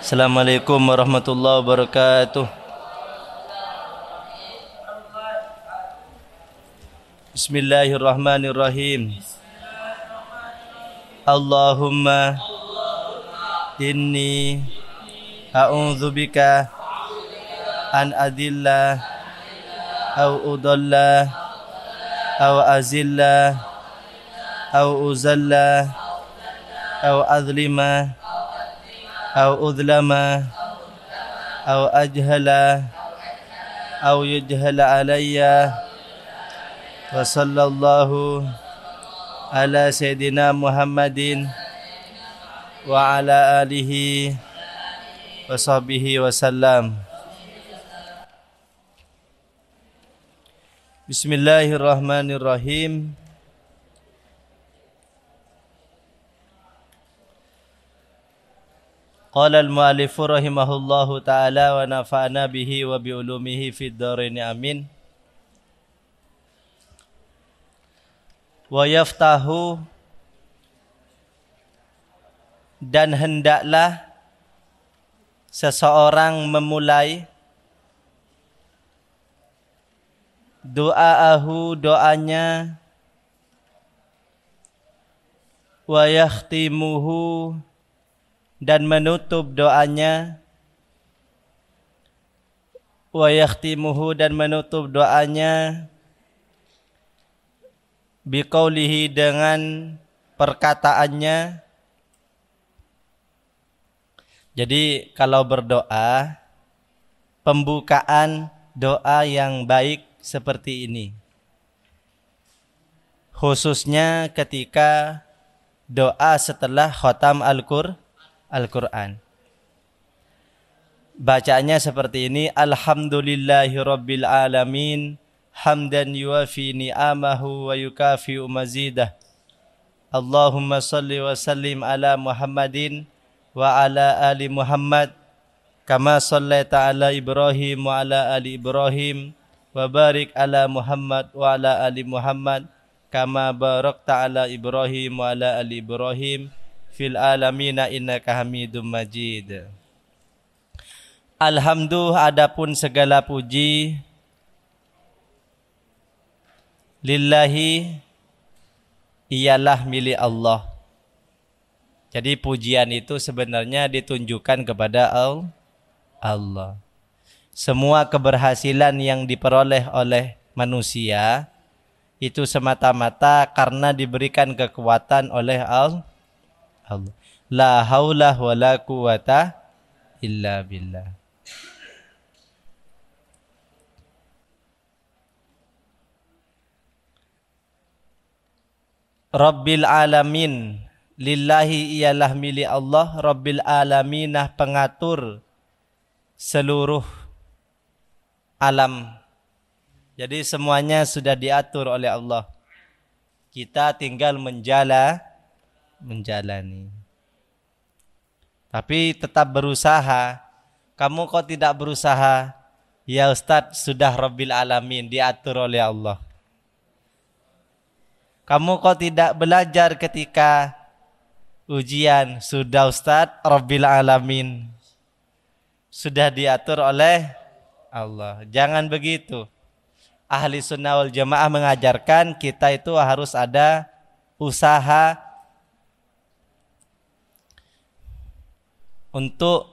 Assalamualaikum warahmatullahi wabarakatuh. Bismillahirrahmanirrahim. Allahumma inni a'udzubika an adilla au udalla au azilla au uzalla au azlima أو أظلم أو أجهل أو يجهل علي وصلى الله على سيدنا محمد وعلى آله وصحبه وسلم بسم الله الرحمن الرحيم قال المؤلف رحمه الله تعالى ونفعنا به وبعلومه في الدارين آمين ويفتح dan hendaklah seseorang memulai doaahu doanya wa yahtimuhu dan menutup doanya wa yakhtimuhu dan menutup doanya biqaulihi dengan perkataannya jadi kalau berdoa pembukaan doa yang baik seperti ini khususnya ketika doa setelah khotam al-Qur Al-Quran. Bacaannya seperti ini. Alhamdulillahi Rabbil Alamin. Hamdan yuafi ni'amahu wa yukafi mazidah. Allahumma salli wa sallim ala Muhammadin wa ala ali Muhammad. Kama sallaita ala Ibrahim wa ala ali Ibrahim. Wa barik ala Muhammad wa ala ali Muhammad. Kama barakta ala Ibrahim wa ala ali Ibrahim fil alamina innaka hamidum majid. Alhamdulillah adapun segala puji lillahi ialah milik Allah. Jadi pujian itu sebenarnya ditunjukkan kepada Allah. Semua keberhasilan yang diperoleh oleh manusia itu semata-mata karena diberikan kekuatan oleh Allah Allah. La haula wa la quwata illa billah. Rabbil alamin lillahi ialah milik Allah Rabbil alaminah pengatur seluruh alam. Jadi semuanya sudah diatur oleh Allah. Kita tinggal menjalani menjalani. Tapi tetap berusaha. Kamu kok tidak berusaha? Ya Ustadz, sudah Rabbil Alamin diatur oleh Allah. Kamu kok tidak belajar ketika ujian? Sudah Ustadz, Rabbil Alamin. Sudah diatur oleh Allah. Jangan begitu. Ahli sunnah wal jamaah mengajarkan kita itu harus ada usaha untuk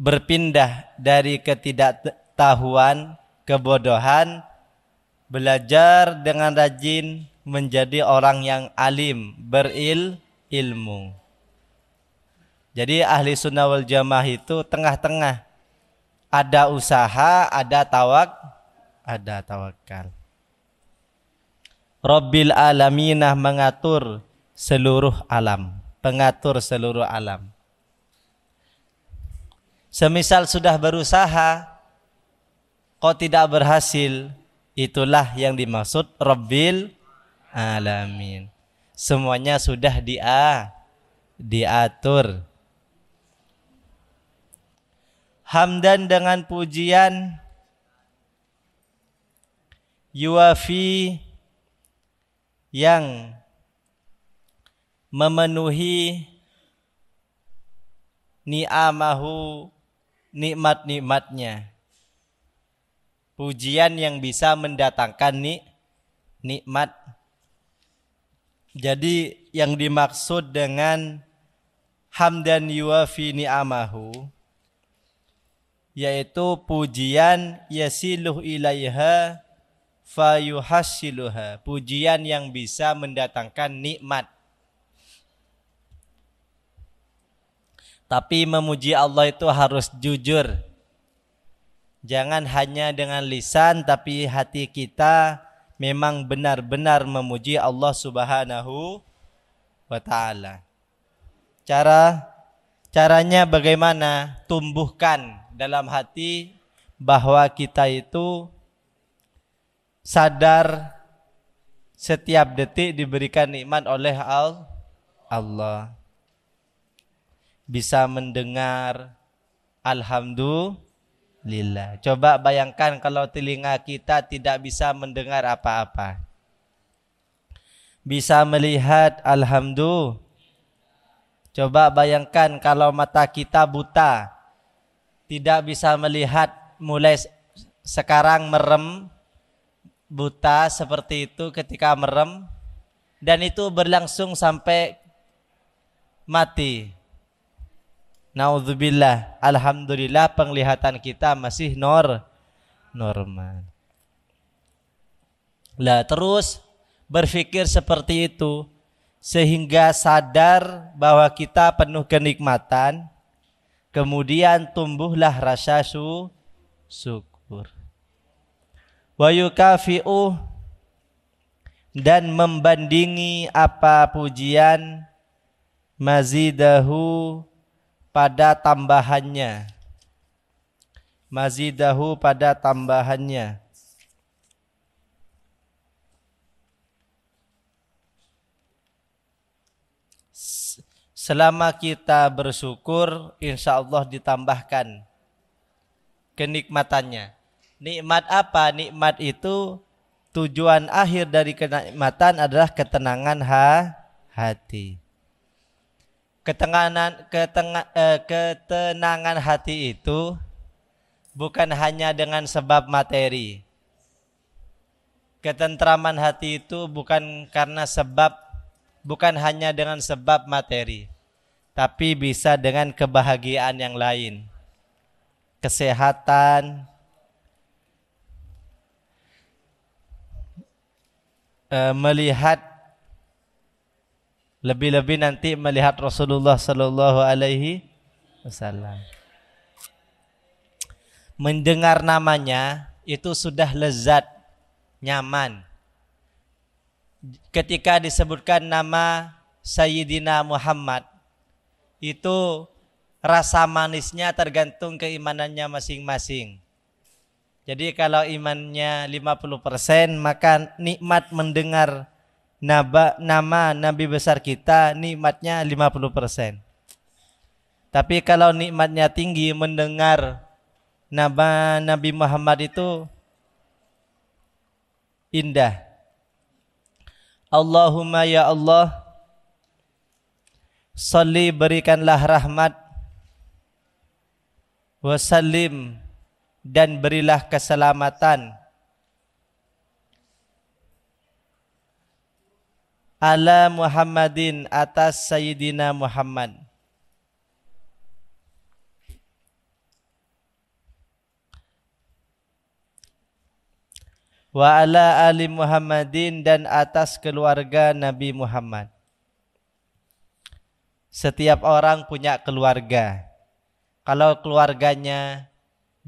berpindah dari ketidaktahuan, kebodohan, belajar dengan rajin menjadi orang yang alim, beril ilmu. Jadi ahli sunnah wal jamaah itu tengah-tengah. Ada usaha, ada tawak, ada tawakal. Rabbil alaminah mengatur seluruh alam, pengatur seluruh alam. Semisal sudah berusaha, kok tidak berhasil, itulah yang dimaksud Rabbil Alamin. Semuanya sudah dia diatur. Hamdan dengan pujian yuafi yang memenuhi ni'amahu nikmat-nikmatnya. Pujian yang bisa mendatangkan nik nikmat. Jadi yang dimaksud dengan hamdan yuafi ni'amahu yaitu pujian yasiluh ilaiha fayuhasiluha pujian yang bisa mendatangkan nikmat Tapi memuji Allah itu harus jujur. Jangan hanya dengan lisan tapi hati kita memang benar-benar memuji Allah Subhanahu wa taala. Cara caranya bagaimana? Tumbuhkan dalam hati bahwa kita itu sadar setiap detik diberikan nikmat oleh Allah bisa mendengar. Alhamdulillah. Coba bayangkan kalau telinga kita tidak bisa mendengar apa-apa. Bisa melihat, alhamdulillah. Coba bayangkan kalau mata kita buta, tidak bisa melihat mulai sekarang merem, buta seperti itu ketika merem, dan itu berlangsung sampai mati. Naudzubillah. Alhamdulillah penglihatan kita masih nor normal. Lah terus berpikir seperti itu sehingga sadar bahwa kita penuh kenikmatan kemudian tumbuhlah rasa su syukur wa yukafi'u dan membandingi apa pujian mazidahu pada tambahannya. Mazidahu pada tambahannya. Selama kita bersyukur, insya Allah ditambahkan kenikmatannya. Nikmat apa? Nikmat itu tujuan akhir dari kenikmatan adalah ketenangan hati. Ketenangan keteng, eh, ketenangan hati itu bukan hanya dengan sebab materi. Ketentraman hati itu bukan karena sebab bukan hanya dengan sebab materi, tapi bisa dengan kebahagiaan yang lain. Kesehatan, eh, melihat lebih-lebih nanti melihat Rasulullah sallallahu alaihi wasallam. Mendengar namanya itu sudah lezat, nyaman. Ketika disebutkan nama Sayyidina Muhammad itu rasa manisnya tergantung keimanannya masing-masing. Jadi kalau imannya 50% maka nikmat mendengar naba, nama nabi besar kita nikmatnya 50%. Tapi kalau nikmatnya tinggi mendengar nama Nabi Muhammad itu indah. Allahumma ya Allah Salli berikanlah rahmat Wasallim dan berilah keselamatan ala Muhammadin atas Sayyidina Muhammad. Wa ala ali Muhammadin dan atas keluarga Nabi Muhammad. Setiap orang punya keluarga. Kalau keluarganya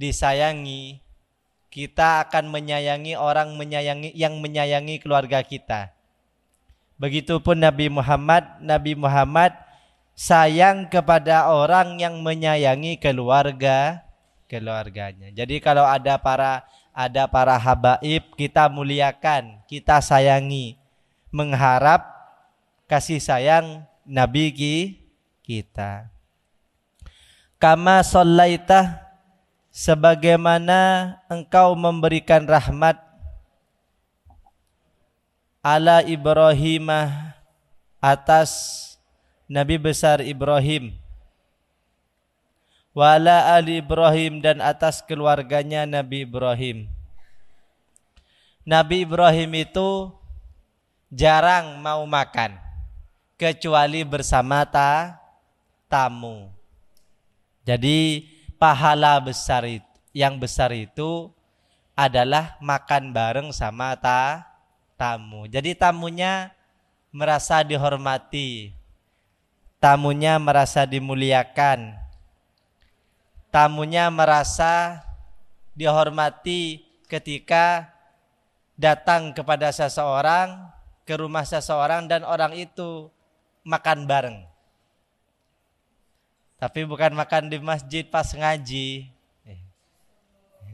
disayangi, kita akan menyayangi orang menyayangi yang menyayangi keluarga kita. Begitupun Nabi Muhammad, Nabi Muhammad sayang kepada orang yang menyayangi keluarga keluarganya. Jadi kalau ada para ada para habaib kita muliakan, kita sayangi, mengharap kasih sayang Nabi Ki kita. Kama sallaita sebagaimana engkau memberikan rahmat ala Ibrahimah atas Nabi besar Ibrahim wala ali Ibrahim dan atas keluarganya Nabi Ibrahim. Nabi Ibrahim itu jarang mau makan kecuali bersama ta, tamu. Jadi pahala besar itu, yang besar itu adalah makan bareng sama ta, tamu. Jadi tamunya merasa dihormati. Tamunya merasa dimuliakan. Tamunya merasa dihormati ketika datang kepada seseorang, ke rumah seseorang dan orang itu makan bareng. Tapi bukan makan di masjid pas ngaji. Eh,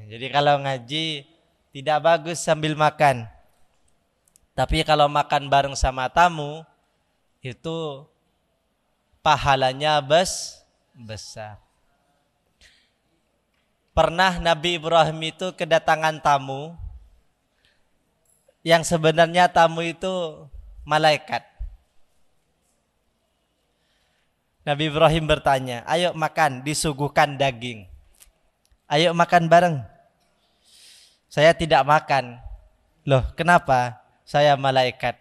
jadi kalau ngaji tidak bagus sambil makan. Tapi kalau makan bareng sama tamu itu pahalanya bes besar. Pernah Nabi Ibrahim itu kedatangan tamu yang sebenarnya tamu itu malaikat. Nabi Ibrahim bertanya, "Ayo makan, disuguhkan daging. Ayo makan bareng." Saya tidak makan. Loh, kenapa? saya malaikat.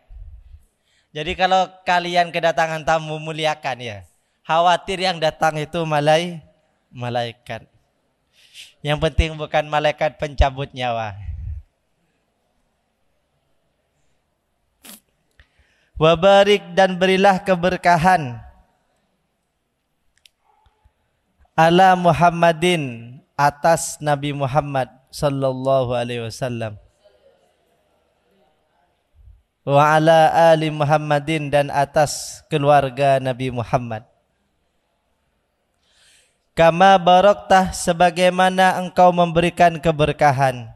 Jadi kalau kalian kedatangan tamu muliakan ya. Khawatir yang datang itu malai malaikat. Yang penting bukan malaikat pencabut nyawa. Wabarik dan berilah keberkahan ala Muhammadin atas Nabi Muhammad sallallahu alaihi wasallam wa ala ali Muhammadin dan atas keluarga Nabi Muhammad. Kama baroktah sebagaimana engkau memberikan keberkahan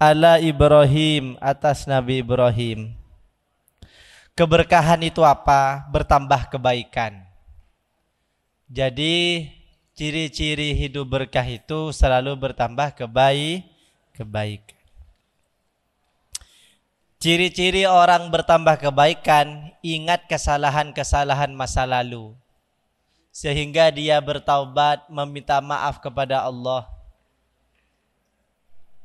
ala Ibrahim atas Nabi Ibrahim. Keberkahan itu apa? Bertambah kebaikan. Jadi ciri-ciri hidup berkah itu selalu bertambah kebaik kebaikan. Ciri-ciri orang bertambah kebaikan, ingat kesalahan-kesalahan masa lalu. Sehingga dia bertaubat meminta maaf kepada Allah.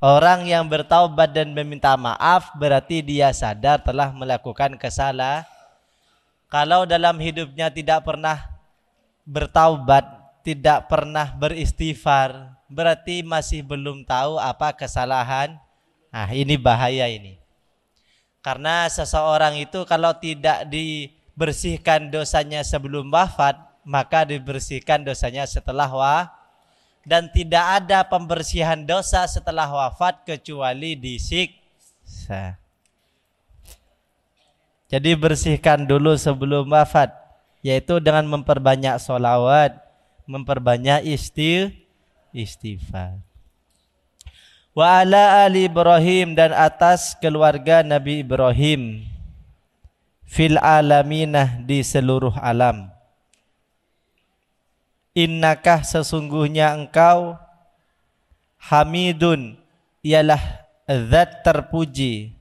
Orang yang bertaubat dan meminta maaf berarti dia sadar telah melakukan kesalahan. Kalau dalam hidupnya tidak pernah bertaubat, tidak pernah beristighfar, berarti masih belum tahu apa kesalahan. Nah, ini bahaya ini. Karena seseorang itu kalau tidak dibersihkan dosanya sebelum wafat, maka dibersihkan dosanya setelah wafat. Dan tidak ada pembersihan dosa setelah wafat kecuali disiksa. Jadi bersihkan dulu sebelum wafat, yaitu dengan memperbanyak solawat, memperbanyak istir, istighfar wa ala ali Ibrahim dan atas keluarga Nabi Ibrahim fil alaminah di seluruh alam innakah sesungguhnya engkau hamidun ialah zat terpuji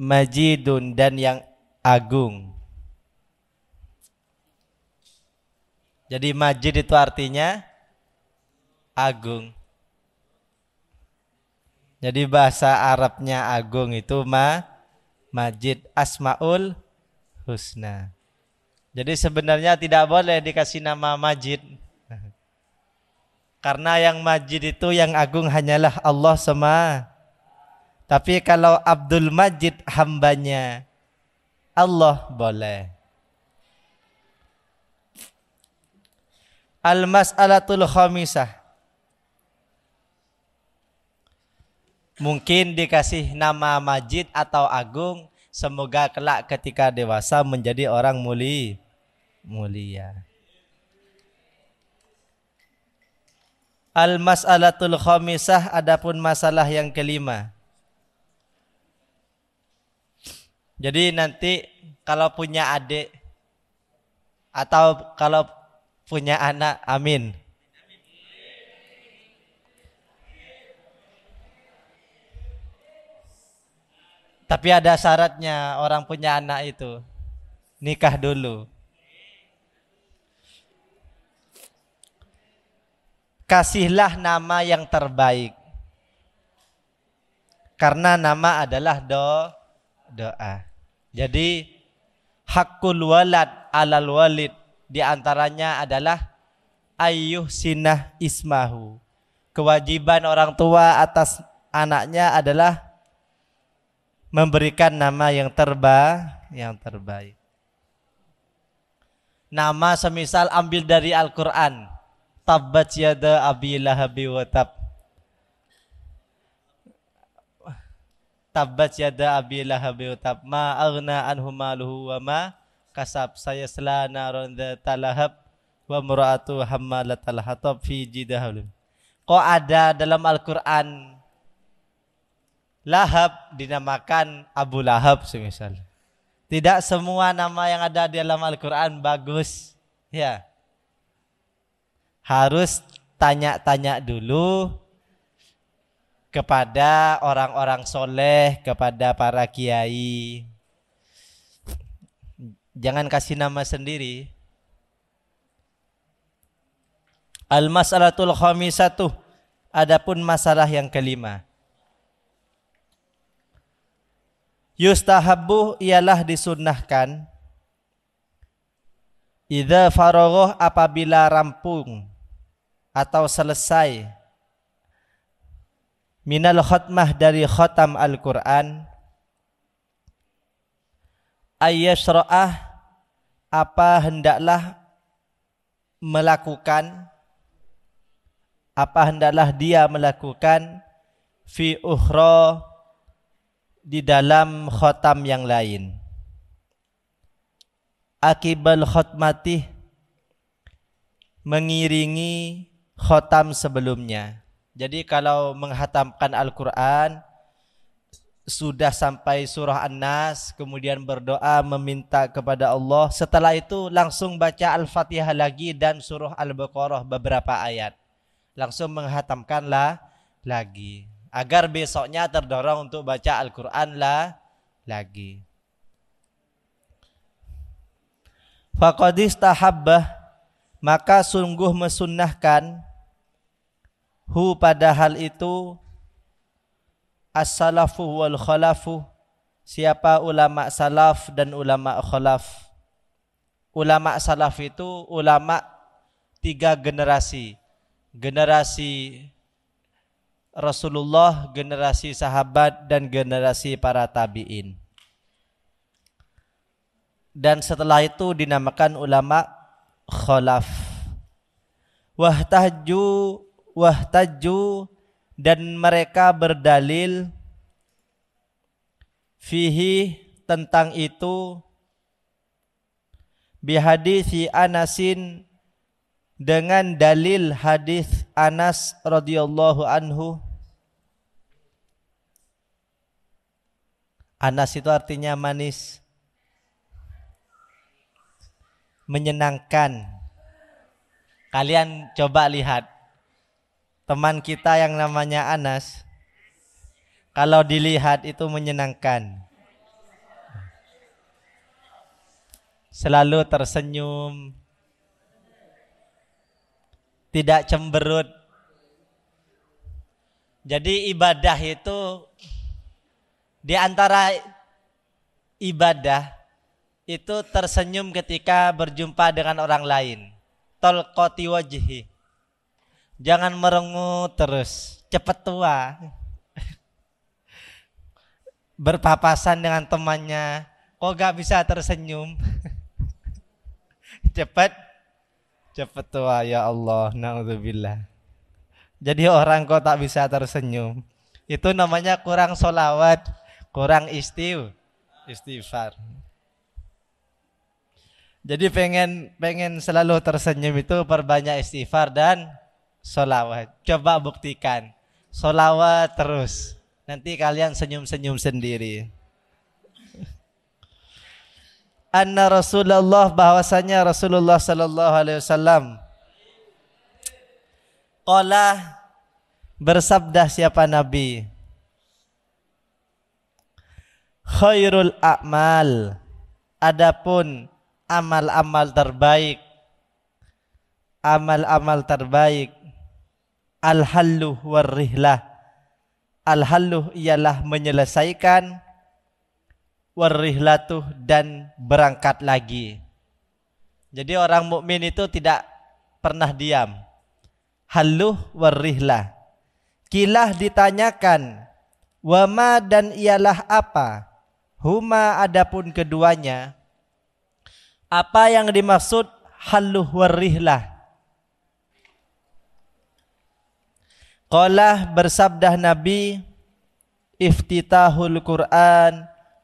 majidun dan yang agung jadi majid itu artinya agung jadi bahasa Arabnya agung itu ma Majid Asmaul Husna. Jadi sebenarnya tidak boleh dikasih nama Majid. Karena yang Majid itu yang agung hanyalah Allah sema. Tapi kalau Abdul Majid hambanya Allah boleh. Al-mas'alatul khamisah. Mungkin dikasih nama Majid atau Agung, semoga kelak ketika dewasa menjadi orang muli, mulia. Al-mas'alatul khamisah adapun masalah yang kelima. Jadi nanti kalau punya adik atau kalau punya anak, amin. Tapi ada syaratnya orang punya anak itu. Nikah dulu. Kasihlah nama yang terbaik. Karena nama adalah do, doa. Jadi hakul walad alal walid di antaranya adalah ayuh sinah ismahu. Kewajiban orang tua atas anaknya adalah memberikan nama yang terba yang terbaik. Nama semisal ambil dari Al-Qur'an. Tabbat yada Abi Lahab wa tab. Tabbat yada Abi Lahab wa tab. Ma aghna anhu maluhu wa ma kasab. Saya selana ronda talahab wa mura'atu hammalatal hatab fi jidahul. Kok ada dalam Al-Qur'an Lahab dinamakan Abu Lahab semisal. Tidak semua nama yang ada di dalam Al-Quran bagus. Ya. Harus tanya-tanya dulu kepada orang-orang soleh, kepada para kiai. Jangan kasih nama sendiri. Al-mas'alatul khamisatu. Adapun masalah yang kelima. Yustahabu ialah disunnahkan Idza faraghoh apabila rampung atau selesai minal khutmah dari khutam Al-Qur'an ayyashra'ah apa hendaklah melakukan apa hendaklah dia melakukan fi ukhra di dalam khotam yang lain. Akibal khotmati mengiringi khotam sebelumnya. Jadi kalau menghatamkan Al-Quran, sudah sampai surah An-Nas, kemudian berdoa meminta kepada Allah. Setelah itu langsung baca Al-Fatihah lagi dan surah Al-Baqarah beberapa ayat. Langsung menghatamkanlah lagi agar besoknya terdorong untuk baca Al-Qur'an lah lagi. Fakodis tahabbah maka sungguh mesunnahkan hu pada hal itu as-salafu wal khalafu siapa ulama salaf dan ulama khalaf. Ulama salaf itu ulama tiga generasi. Generasi Rasulullah, generasi sahabat dan generasi para tabi'in. Dan setelah itu dinamakan ulama kholaf. Wahtaju, wahtaju dan mereka berdalil fihi tentang itu bihadisi Anasin dengan dalil hadis Anas radhiyallahu anhu Anas itu artinya manis. Menyenangkan. Kalian coba lihat. Teman kita yang namanya Anas. Kalau dilihat itu menyenangkan. Selalu tersenyum. Tidak cemberut. Jadi ibadah itu di antara ibadah itu tersenyum ketika berjumpa dengan orang lain. Tolkoti wajihi. Jangan merengut terus, cepat tua. Berpapasan dengan temannya, kok gak bisa tersenyum? cepat, cepat tua ya Allah, naudzubillah. Jadi orang kok tak bisa tersenyum. Itu namanya kurang solawat, kurang istiw istighfar. Jadi pengen pengen selalu tersenyum itu perbanyak istighfar dan solawat. Coba buktikan solawat terus. Nanti kalian senyum-senyum sendiri. Anna Rasulullah bahwasanya Rasulullah sallallahu alaihi wasallam qala bersabda siapa nabi khairul a'mal adapun amal-amal terbaik amal-amal terbaik al-halluh warrihlah al-halluh ialah menyelesaikan warrihlatuh dan berangkat lagi jadi orang mukmin itu tidak pernah diam halluh warihlah, kilah ditanyakan wama dan ialah apa Huma adapun keduanya. Apa yang dimaksud haluh warihlah Qalah bersabda Nabi iftitahul Quran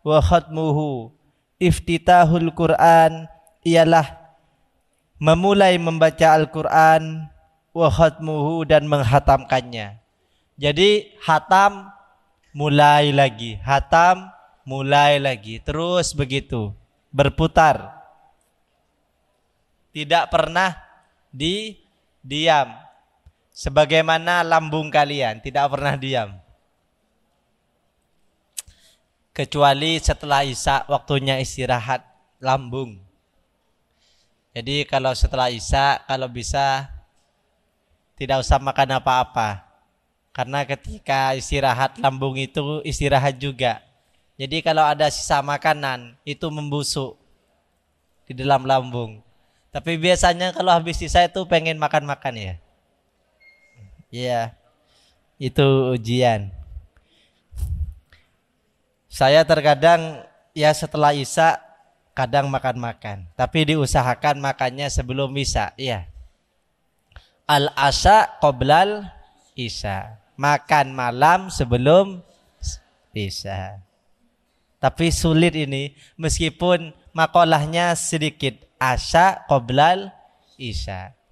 wa khatmuhu. Iftitahul Quran ialah memulai membaca Al-Quran wa dan menghatamkannya. Jadi hatam mulai lagi. Hatam mulai lagi, terus begitu, berputar. Tidak pernah di diam. Sebagaimana lambung kalian tidak pernah diam. Kecuali setelah Isya waktunya istirahat lambung. Jadi kalau setelah Isya kalau bisa tidak usah makan apa-apa. Karena ketika istirahat lambung itu istirahat juga jadi kalau ada sisa makanan itu membusuk di dalam lambung. Tapi biasanya kalau habis sisa itu pengen makan-makan ya. Iya. Yeah. Itu ujian. Saya terkadang ya setelah Isa kadang makan-makan, tapi diusahakan makannya sebelum Isa. Iya. Yeah. al asa qoblal Isa. Makan malam sebelum Isa. Tapi sulit ini meskipun makolahnya sedikit. Asya qoblal isya.